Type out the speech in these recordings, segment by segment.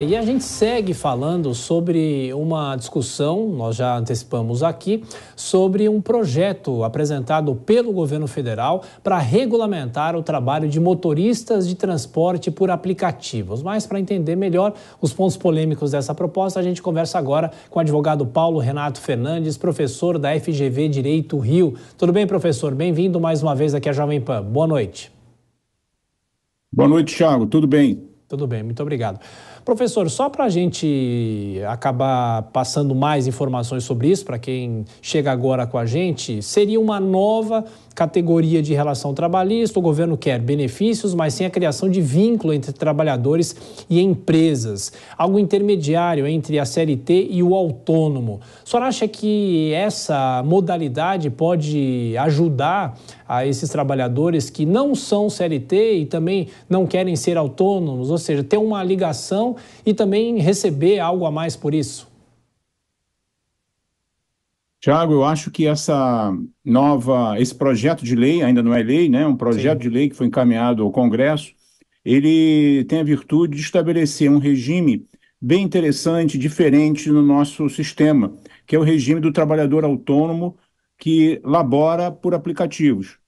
E a gente segue falando sobre uma discussão, nós já antecipamos aqui, sobre um projeto apresentado pelo governo federal para regulamentar o trabalho de motoristas de transporte por aplicativos. Mas para entender melhor os pontos polêmicos dessa proposta, a gente conversa agora com o advogado Paulo Renato Fernandes, professor da FGV Direito Rio. Tudo bem, professor? Bem-vindo mais uma vez aqui à Jovem Pan. Boa noite. Boa noite, Thiago. Tudo bem? Tudo bem, muito obrigado. Professor, só para a gente acabar passando mais informações sobre isso, para quem chega agora com a gente, seria uma nova categoria de relação trabalhista. O governo quer benefícios, mas sem a criação de vínculo entre trabalhadores e empresas. Algo intermediário entre a CLT e o autônomo. O senhor acha que essa modalidade pode ajudar a esses trabalhadores que não são CLT e também não querem ser autônomos? ou seja, ter uma ligação e também receber algo a mais por isso? Tiago, eu acho que essa nova, esse projeto de lei, ainda não é lei, né? Um projeto Sim. de lei que foi encaminhado ao Congresso, ele tem a virtude de estabelecer um regime bem interessante, diferente no nosso sistema, que é o regime do trabalhador autônomo que labora por aplicativos.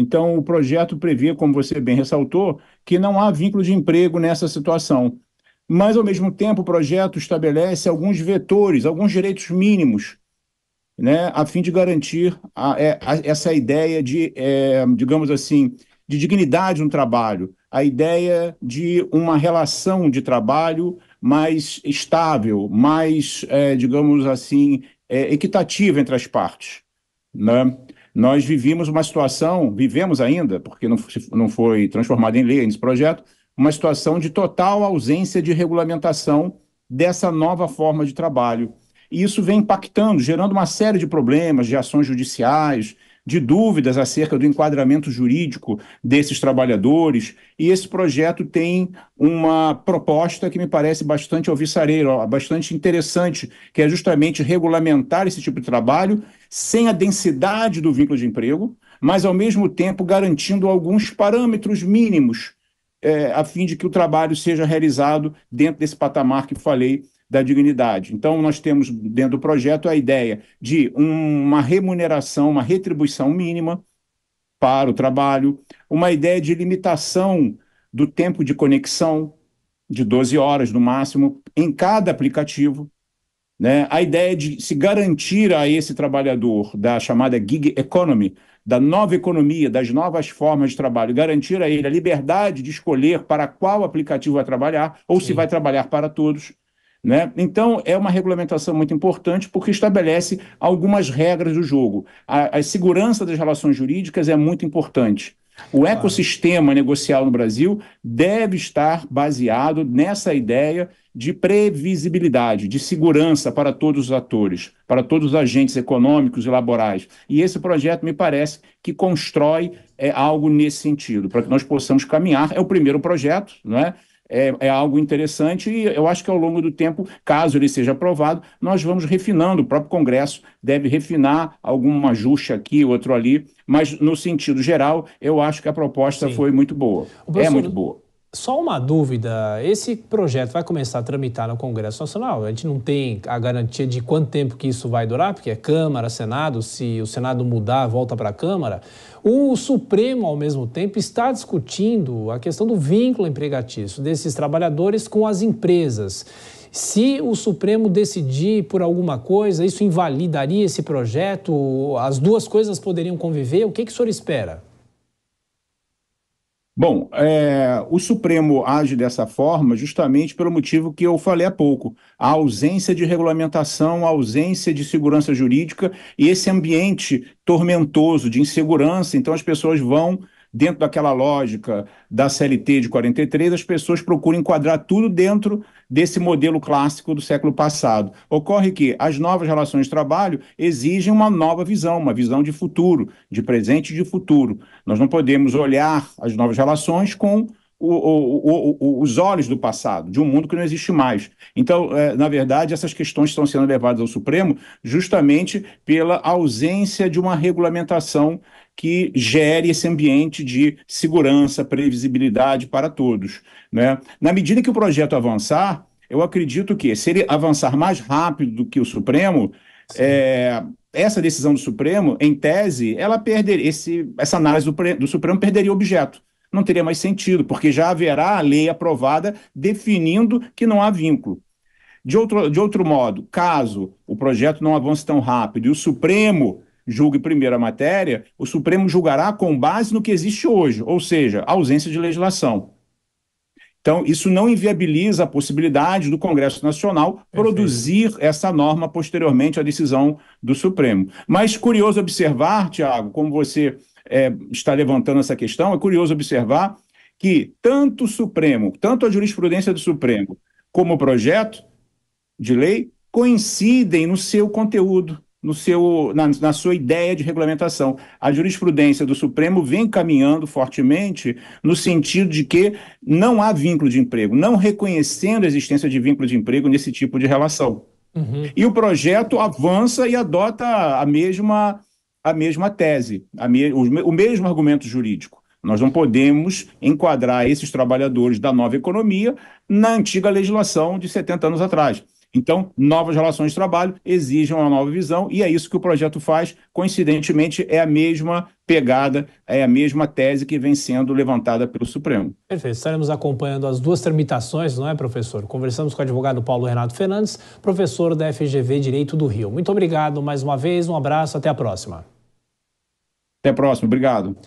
Então, o projeto prevê, como você bem ressaltou, que não há vínculo de emprego nessa situação. Mas, ao mesmo tempo, o projeto estabelece alguns vetores, alguns direitos mínimos, né, a fim de garantir a, é, a, essa ideia de, é, digamos assim, de dignidade no trabalho, a ideia de uma relação de trabalho mais estável, mais, é, digamos assim, é, equitativa entre as partes. Né? Nós vivimos uma situação, vivemos ainda, porque não, não foi transformado em lei nesse projeto, uma situação de total ausência de regulamentação dessa nova forma de trabalho. E isso vem impactando, gerando uma série de problemas, de ações judiciais, de dúvidas acerca do enquadramento jurídico desses trabalhadores, e esse projeto tem uma proposta que me parece bastante alvissareira, bastante interessante, que é justamente regulamentar esse tipo de trabalho sem a densidade do vínculo de emprego, mas ao mesmo tempo garantindo alguns parâmetros mínimos é, a fim de que o trabalho seja realizado dentro desse patamar que falei da dignidade. Então, nós temos dentro do projeto a ideia de uma remuneração, uma retribuição mínima para o trabalho, uma ideia de limitação do tempo de conexão de 12 horas no máximo em cada aplicativo, né? A ideia de se garantir a esse trabalhador da chamada gig economy, da nova economia, das novas formas de trabalho, garantir a ele a liberdade de escolher para qual aplicativo vai trabalhar ou Sim. se vai trabalhar para todos. Né? Então, é uma regulamentação muito importante porque estabelece algumas regras do jogo. A, a segurança das relações jurídicas é muito importante. O ecossistema negocial no Brasil deve estar baseado nessa ideia de previsibilidade, de segurança para todos os atores, para todos os agentes econômicos e laborais. E esse projeto, me parece, que constrói é, algo nesse sentido, para que nós possamos caminhar. É o primeiro projeto, não é? é, é, algo interessante e eu acho que ao longo do tempo, caso ele seja aprovado, nós vamos refinando. O próprio Congresso deve refinar alguma ajuste aqui, outro ali, mas no sentido geral, eu acho que a proposta Sim. foi muito boa. É muito boa. Só uma dúvida, esse projeto vai começar a tramitar no Congresso Nacional. A gente não tem a garantia de quanto tempo que isso vai durar, porque é Câmara, Senado, se o Senado mudar, volta para a Câmara. O Supremo, ao mesmo tempo, está discutindo a questão do vínculo empregatício desses trabalhadores com as empresas. Se o Supremo decidir por alguma coisa, isso invalidaria esse projeto? As duas coisas poderiam conviver? O que, que o senhor espera? Bom, é, o Supremo age dessa forma justamente pelo motivo que eu falei há pouco: a ausência de regulamentação, a ausência de segurança jurídica e esse ambiente tormentoso de insegurança. Então, as pessoas vão dentro daquela lógica da CLT de 43, as pessoas procuram enquadrar tudo dentro desse modelo clássico do século passado. Ocorre que as novas relações de trabalho exigem uma nova visão, uma visão de futuro, de presente e de futuro. Nós não podemos olhar as novas relações com o, o, o, os olhos do passado, de um mundo que não existe mais. Então, é, na verdade, essas questões estão sendo levadas ao Supremo justamente pela ausência de uma regulamentação que gere esse ambiente de segurança, previsibilidade para todos. Né? Na medida que o projeto avançar, eu acredito que, se ele avançar mais rápido do que o Supremo, é, essa decisão do Supremo, em tese, ela perderia, esse, essa análise do, do Supremo perderia objeto não teria mais sentido, porque já haverá a lei aprovada definindo que não há vínculo. De outro, de outro modo, caso o projeto não avance tão rápido e o Supremo julgue primeiro a matéria, o Supremo julgará com base no que existe hoje, ou seja, ausência de legislação. Então, isso não inviabiliza a possibilidade do Congresso Nacional Perfeito. produzir essa norma posteriormente à decisão do Supremo. Mas curioso observar, Tiago, como você é, está levantando essa questão, é curioso observar que tanto o Supremo, tanto a jurisprudência do Supremo, como o projeto de lei coincidem no seu conteúdo no seu, na, na, sua ideia de regulamentação. A jurisprudência do Supremo vem caminhando fortemente no sentido de que não há vínculo de emprego, não reconhecendo a existência de vínculo de emprego nesse tipo de relação. Uhum. E o projeto avança e adota a mesma, a mesma tese, a me, o, o mesmo argumento jurídico. Nós não podemos enquadrar esses trabalhadores da nova economia na antiga legislação de 70 anos atrás. Então, novas relações de trabalho exigem uma nova visão e é isso que o projeto faz. Coincidentemente, é a mesma pegada, é a mesma tese que vem sendo levantada pelo Supremo. Perfeito. Estaremos acompanhando as duas tramitações, não é, professor? Conversamos com o advogado Paulo Renato Fernandes, professor da FGV Direito do Rio. Muito obrigado mais uma vez, um abraço, até a próxima. Até a próxima, obrigado.